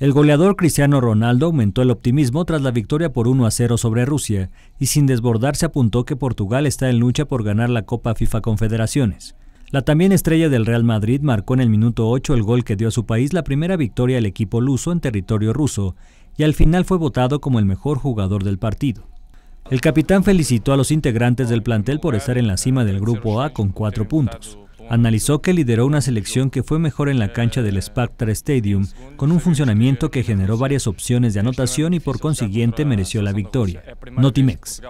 El goleador Cristiano Ronaldo aumentó el optimismo tras la victoria por 1 a 0 sobre Rusia y sin desbordarse apuntó que Portugal está en lucha por ganar la Copa FIFA Confederaciones. La también estrella del Real Madrid marcó en el minuto 8 el gol que dio a su país la primera victoria al equipo luso en territorio ruso y al final fue votado como el mejor jugador del partido. El capitán felicitó a los integrantes del plantel por estar en la cima del grupo A con cuatro puntos. Analizó que lideró una selección que fue mejor en la cancha del Spectre Stadium, con un funcionamiento que generó varias opciones de anotación y por consiguiente mereció la victoria. Notimex.